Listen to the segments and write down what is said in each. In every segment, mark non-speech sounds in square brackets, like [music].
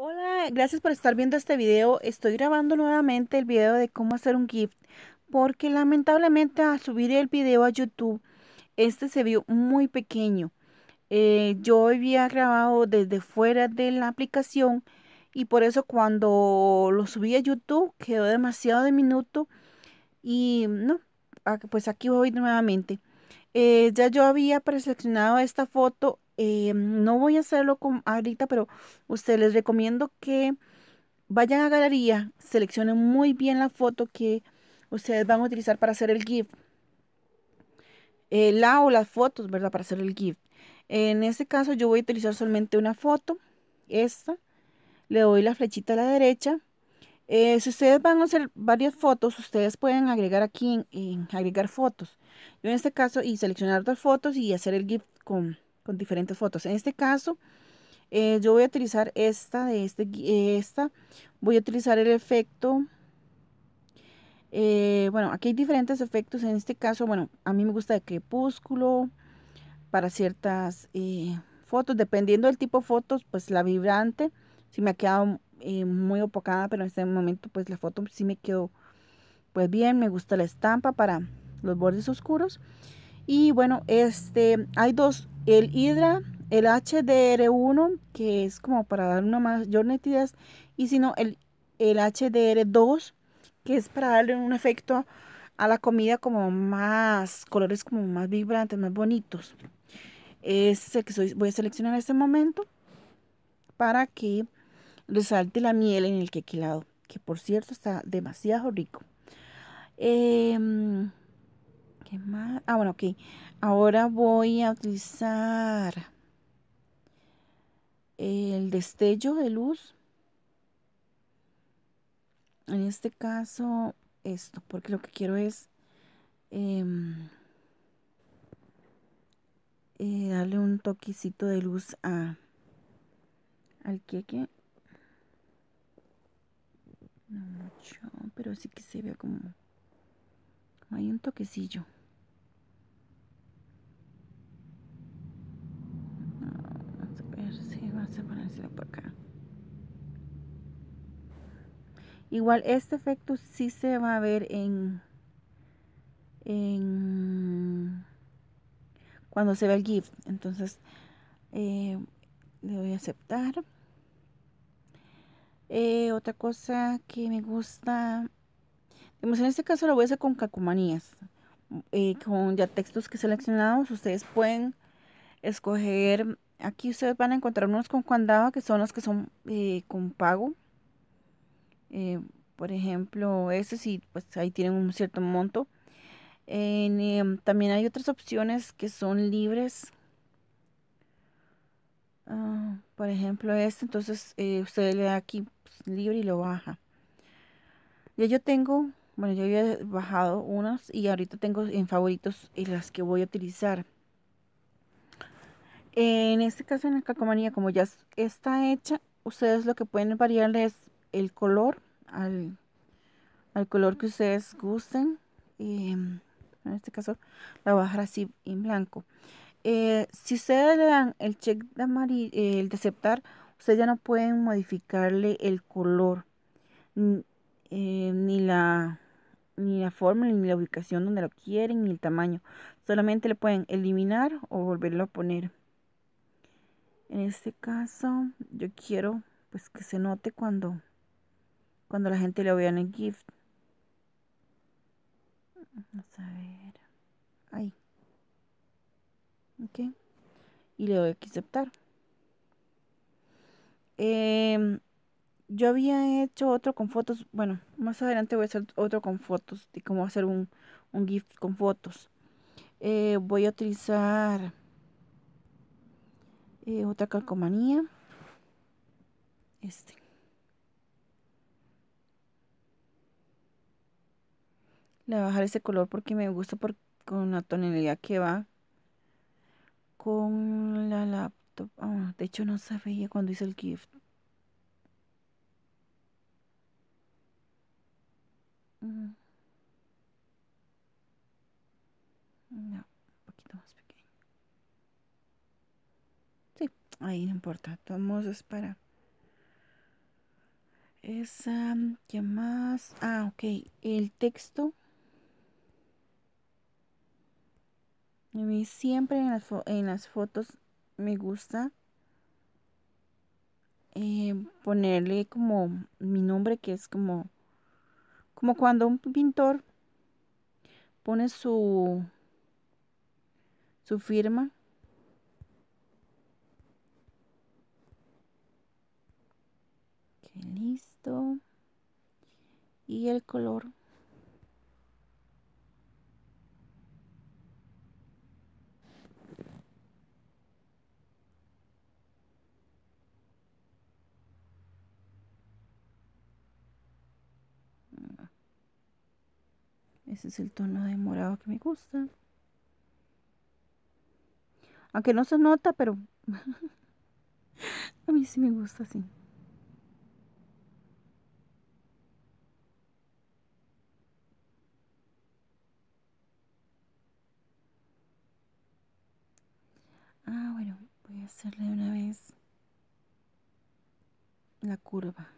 Hola, gracias por estar viendo este video. Estoy grabando nuevamente el video de cómo hacer un gift porque lamentablemente al subir el video a YouTube, este se vio muy pequeño. Eh, yo había grabado desde fuera de la aplicación y por eso cuando lo subí a YouTube quedó demasiado de minuto y no, pues aquí voy nuevamente. Eh, ya yo había preseleccionado esta foto eh, no voy a hacerlo con, ahorita, pero ustedes les recomiendo que vayan a galería, seleccionen muy bien la foto que ustedes van a utilizar para hacer el GIF. Eh, la o las fotos, ¿verdad? Para hacer el GIF. En este caso yo voy a utilizar solamente una foto, esta. Le doy la flechita a la derecha. Eh, si ustedes van a hacer varias fotos, ustedes pueden agregar aquí en, agregar fotos. Yo en este caso y seleccionar otras fotos y hacer el GIF con, con diferentes fotos. En este caso, eh, yo voy a utilizar esta de este, eh, esta. Voy a utilizar el efecto. Eh, bueno, aquí hay diferentes efectos. En este caso, bueno, a mí me gusta de crepúsculo para ciertas fotos. Dependiendo del tipo de fotos, pues la vibrante si me ha quedado muy opacada, pero en este momento, pues la foto sí me quedó pues bien. Me gusta la estampa para los bordes oscuros. Y bueno, este, hay dos, el Hydra, el HDR1, que es como para dar una mayor nitidez, y si no, el, el HDR2, que es para darle un efecto a la comida como más, colores como más vibrantes, más bonitos. ese es el que soy, voy a seleccionar en este momento para que resalte la miel en el quequilado, que por cierto está demasiado rico. Em, Ah, bueno, ok. Ahora voy a utilizar el destello de luz. En este caso, esto, porque lo que quiero es em, eh, darle un toquecito de luz a, al queque. No mucho, pero sí que se vea como hay un toquecillo. Igual este efecto sí se va a ver en, cuando se ve el GIF. Entonces eh, le voy a aceptar. Eh, otra cosa que me gusta, en este caso lo voy a hacer con cacumanías, eh, con ya textos que seleccionados. Ustedes pueden escoger Aquí ustedes van a encontrar unos con candado que son los que son eh, con pago. Eh, por ejemplo, este sí pues ahí tienen un cierto monto. Em, también hay otras opciones que son libres. Ah, por ejemplo, este, entonces eh, usted le da aquí pues, libre y lo baja. Ya yo tengo, bueno, yo había bajado unas y ahorita tengo en favoritos las que voy a utilizar. En este caso, en la calcomanía, como ya está hecha, ustedes lo que pueden variarle es el color al, color que ustedes gusten. Eh, en este caso, la voy a dejar así en blanco. Eh, si ustedes le dan el check de el aceptar, ustedes ya no pueden modificarle el color, eh, ni la ni la forma, ni la ubicación donde lo quieren, ni el tamaño. Solamente le pueden eliminar o volverlo a poner. En este caso, yo quiero pues que se note cuando cuando la gente le vea en el GIF. Vamos a ver. Ahí. Ok. Y le doy a aceptar. Em, yo había hecho otro con fotos. Bueno, más adelante voy a hacer otro con fotos. De cómo hacer un, un GIF con fotos. Eh, voy a utilizar eh, otra calcomanía. Este. Le voy a bajar ese color porque me gusta por, con la tonalidad que va con la laptop. Ah, de hecho no se veía cuando hice el gift. Mm. No. Ahí no importa. Vamos es para. Esa. ¿Qué más? Ah, ok. El texto. A mí siempre en las, fotos me gusta eh, ponerle como mi nombre, que es como. Como cuando un pintor pone su. su firma listo y el color ah. Ese es el tono de morado que me gusta. Aunque no se nota, pero [laughs] a mí sí me gusta así. hacerle una vez la curva.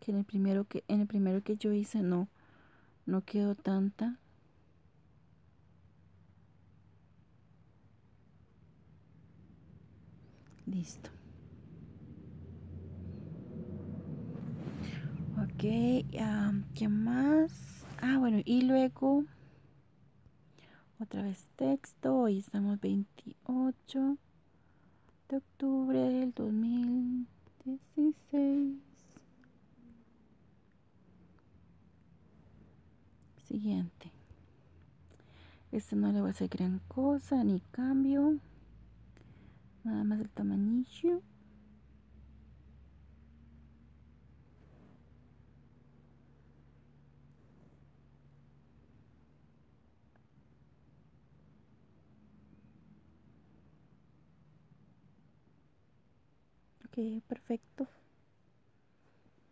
que en el primero que en el primero que yo hice no no quedó tanta listo Ok, ¿qué más? Ah, bueno, y luego otra vez texto. Hoy estamos 28 de octubre del 2016. Siguiente. Este no le va a hacer gran cosa ni cambio. Nada más el tamañillo. perfecto.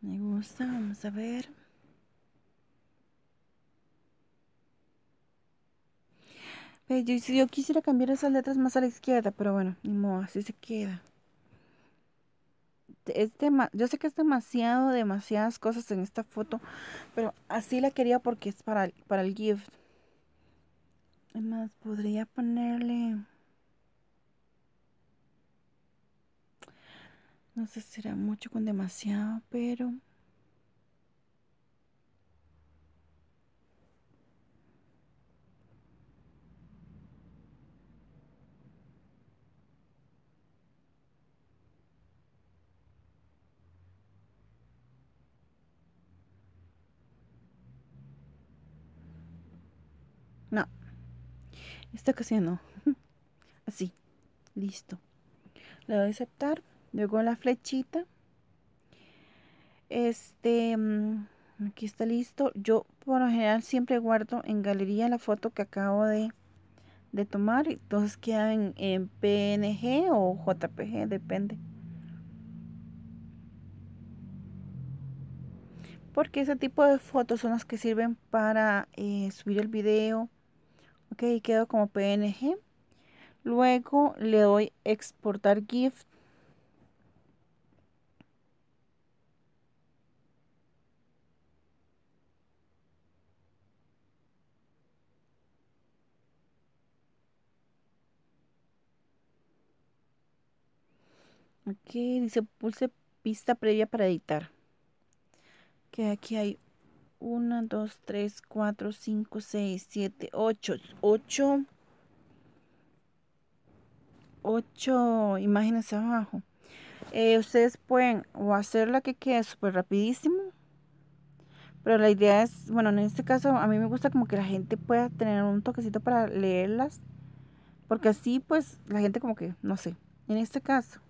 Me gusta, vamos a ver. Yo, yo quisiera cambiar esas letras más a la izquierda, pero bueno, ni modo, así se queda. Es yo sé que es demasiado, demasiadas cosas en esta foto, pero así la quería porque es para, para el gift. Además, podría ponerle... No sé si será mucho con demasiado, pero... No. Esta ocasión no. [laughs] Así. Listo. Le voy a aceptar luego la flechita este mm, aquí está listo yo por lo general siempre guardo en galería la foto que acabo de, tomar entonces quedan en, png o jpg depende porque ese tipo de fotos son las que sirven para eh, subir el video ok quedo como png luego le doy exportar gif Ok, dice pulse pista previa para editar. Que aquí hay 1, 2, 3, 4, 5, 6, 7, 8, 8, 8 imágenes abajo. Eh, ustedes pueden o hacer la que quede súper rapidísimo, pero la idea es, bueno, en este caso a mí me gusta como que la gente pueda tener un toquecito para leerlas, porque así pues la gente como que, no sé, en este caso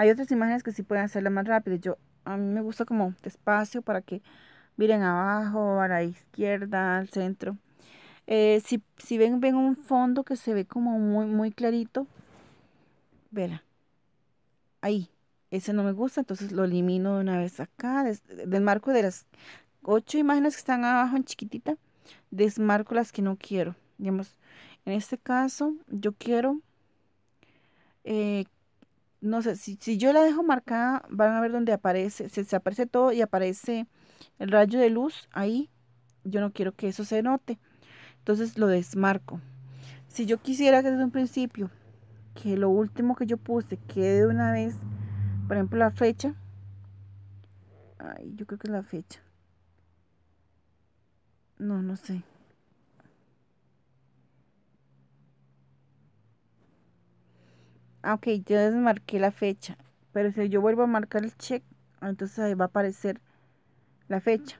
hay otras imágenes que sí pueden hacerla más rápido. Yo, a mí me gusta como despacio para que miren abajo, a la izquierda, al centro. Eh, si, ven, ven un fondo que se ve como muy, muy clarito. Vela. Ahí. Ese no me gusta, entonces lo elimino de una vez acá. Desmarco marco de las ocho imágenes que están abajo en chiquitita, desmarco las que no quiero. Digamos, en este caso, yo quiero eh, no sé, si, yo la dejo marcada, van a ver donde aparece, se desaparece todo y aparece el rayo de luz ahí. Yo no quiero que eso se note. Entonces lo desmarco. Si yo quisiera que desde un principio, que lo último que yo puse quede una vez, por ejemplo, la fecha. Ay, yo creo que es la fecha. No, no sé. Ah, ok, yo desmarqué la fecha, pero si yo vuelvo a marcar el check, entonces ahí va a aparecer la fecha.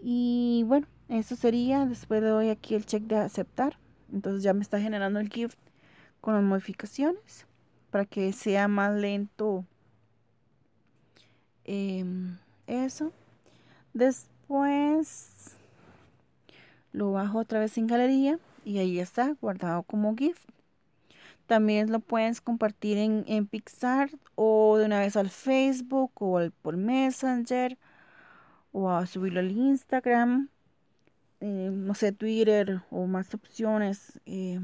Y bueno, eso sería, después de doy aquí el check de aceptar, entonces ya me está generando el gift con las modificaciones para que sea más lento em, eso. Después lo bajo otra vez en galería y ahí está guardado como gift. También lo puedes compartir en, Pixar o de una vez al Facebook o al, por Messenger o a subirlo al Instagram, eh, no sé, Twitter o más opciones. Eh,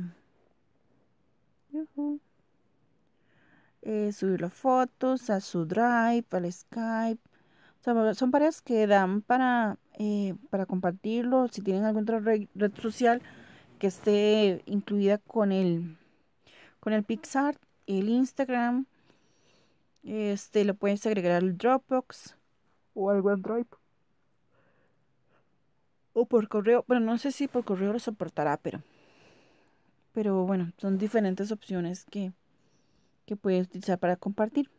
eh, subir las fotos a su Drive, al Skype. son varias que dan para, para compartirlo. Si tienen alguna red social que esté incluida con el el Pixar, el Instagram. Este lo puedes agregar al Dropbox o al Drive O por correo, pero no sé si por correo lo soportará, pero pero bueno, son diferentes opciones que que puedes utilizar para compartir.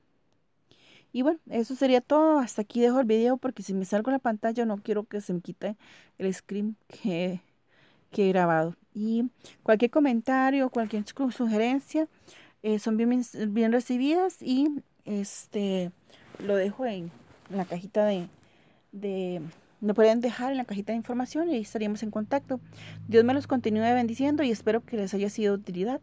Y bueno, eso sería todo. Hasta aquí dejo el video porque si me salgo la pantalla no quiero que se me quite el screen que que he grabado. Y cualquier comentario, cualquier sugerencia eh, son bien, bien recibidas y este lo dejo en la cajita de, de no pueden dejar en la cajita de información y estaríamos en contacto. Dios me los continúe bendiciendo y espero que les haya sido de utilidad.